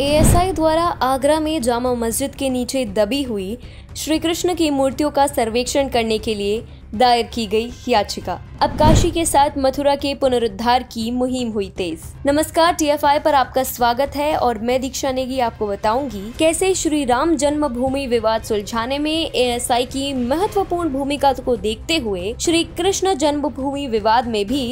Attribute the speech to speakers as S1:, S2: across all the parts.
S1: ASI द्वारा आगरा में जामा मस्जिद के नीचे दबी हुई श्री कृष्ण की मूर्तियों का सर्वेक्षण करने के लिए दायर की गई याचिका अब काशी के साथ मथुरा के पुनरुद्धार की मुहिम हुई तेज नमस्कार टीएफआई पर आपका स्वागत है और मैं दीक्षा नेगी आपको बताऊंगी कैसे श्री राम जन्मभूमि विवाद सुलझाने में एएसआई की महत्वपूर्ण भूमिका को देखते हुए श्री कृष्ण जन्मभूमि विवाद में भी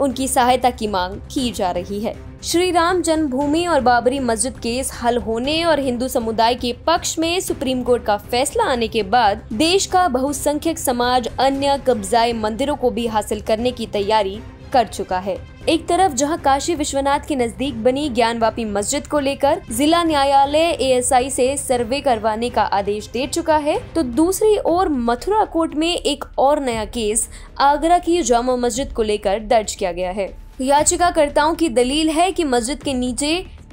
S1: उनकी सहायता की मांग की जा रही है श्री राम जन्मभूमि और बाबरी मस्जिद केस हल होने और हिंदू समुदाय के पक्ष में सुप्रीम कोर्ट का फैसला आने के बाद देश का बहुसंख्यक समाज अन्य कब्जाए मंदिरों को भी हासिल हासिल करने की तैयारी कर चुका है एक तरफ जहां काशी विश्वनाथ के नजदीक बनी ज्ञानवापी मस्जिद को लेकर जिला न्यायालय एएसआई से सर्वे करवाने का आदेश दे चुका है तो दूसरी ओर मथुरा कोर्ट में एक और नया केस आगरा की जामा मस्जिद को लेकर दर्ज किया गया है याचिकाकर्ताओं की दलील है कि मस्जिद के नीचे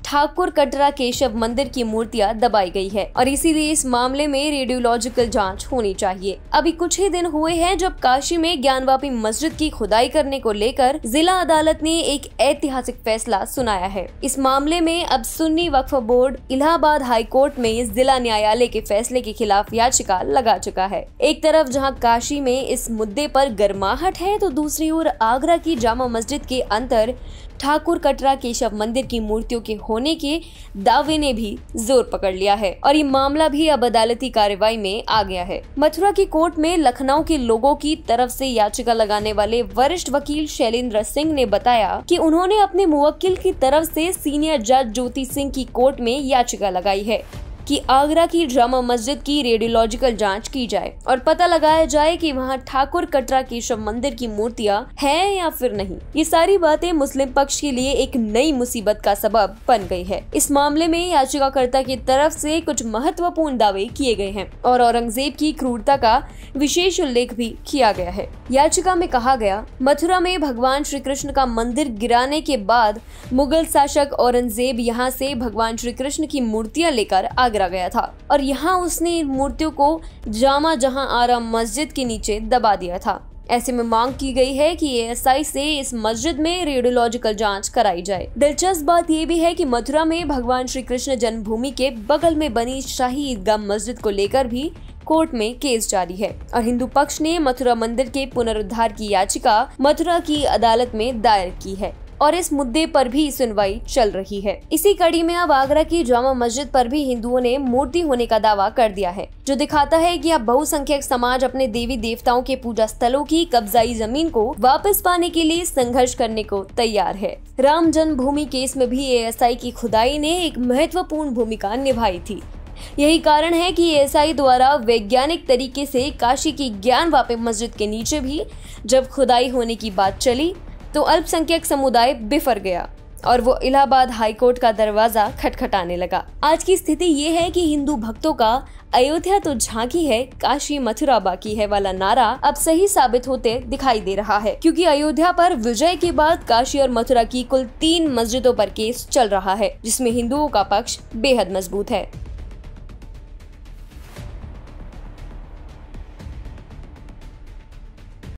S1: ठाकुर कटरा केशव मंदिर की मूर्तियां दबाई गई है और इसीलिए इस मामले में रेडियोलॉजिकल जांच होनी चाहिए अभी कुछ ही दिन हुए हैं जब काशी में ज्ञानवापी मस्जिद की खुदाई करने को लेकर जिला अदालत ने एक ऐतिहासिक फैसला सुनाया है इस मामले में अब Sunni Waqf board Allahabad high court में जिला न्यायालय के फैसले के खिलाफ याचिका लगा चुका है एक तरफ जहाँ काशी में इस मुद्दे आरोप गर्माहट है तो दूसरी ओर आगरा की जामा मस्जिद के अंतर ठाकुर कटरा केशव मंदिर की मूर्तियों के होने के दावे ने भी जोर पकड़ लिया है और ये मामला भी अब अदालती कार्रवाई में आ गया है मथुरा की कोर्ट में लखनऊ के लोगों की तरफ से याचिका लगाने वाले वरिष्ठ वकील शैलेंद्र सिंह ने बताया कि उन्होंने अपने मुवक्किल की तरफ से सीनियर जज ज्योति सिंह की कोर्ट में याचिका लगाई है कि आगरा की जामा मस्जिद की रेडियोलॉजिकल जांच की जाए और पता लगाया जाए कि वहां ठाकुर कटरा के शिव मंदिर की मूर्तियां हैं या फिर नहीं ये सारी बातें मुस्लिम पक्ष के लिए एक नई मुसीबत का सबब बन गई है इस मामले में याचिकाकर्ता की तरफ से कुछ महत्वपूर्ण दावे किए गए हैं और औरंगजेब की क्रूरता का विशेष उल्लेख भी किया गया है याचिका में कहा गया मथुरा में भगवान श्री कृष्ण का मंदिर गिराने के बाद मुगल शासक औरंगजेब यहाँ से भगवान श्री कृष्ण की मूर्तियां लेकर आगे आगरा गया था और यहाँ उसने इन मूर्तियों को जामा जहां आरा मस्जिद के नीचे दबा दिया था ऐसे में मांग की गई है कि एएसआई से इस मस्जिद में रेडियोलॉजिकल जांच कराई जाए दिलचस्प बात यह भी है कि मथुरा में भगवान श्री कृष्ण जन्मभूमि के बगल में बनी शाही ईदगाह मस्जिद को लेकर भी कोर्ट में केस जारी है और हिंदू पक्ष ने मथुरा मंदिर के पुनरुद्धार की याचिका मथुरा की अदालत में दायर की है और इस मुद्दे पर भी सुनवाई चल रही है इसी कड़ी में अब आगरा की जामा मस्जिद पर भी हिंदुओं ने मूर्ति होने का दावा कर दिया है जो दिखाता है कि अब बहुसंख्यक समाज अपने देवी देवताओं के पूजा स्थलों की कब्जाई जमीन को वापस पाने के लिए संघर्ष करने को तैयार है राम जन्मभूमि केस में भी एएसआई की खुदाई ने एक महत्वपूर्ण भूमिका निभाई थी यही कारण है कि एएसआई द्वारा वैज्ञानिक तरीके से काशी की ज्ञान वापे मस्जिद के नीचे भी जब खुदाई होने की बात चली तो अल्पसंख्यक समुदाय बिफर गया और वो इलाहाबाद हाईकोर्ट का दरवाजा खटखटाने लगा आज की स्थिति ये है कि हिंदू भक्तों का अयोध्या तो झांकी है काशी मथुरा बाकी है वाला नारा अब सही साबित होते दिखाई दे रहा है क्योंकि अयोध्या पर विजय के बाद काशी और मथुरा की कुल तीन मस्जिदों पर केस चल रहा है जिसमें हिंदुओं का पक्ष बेहद मजबूत है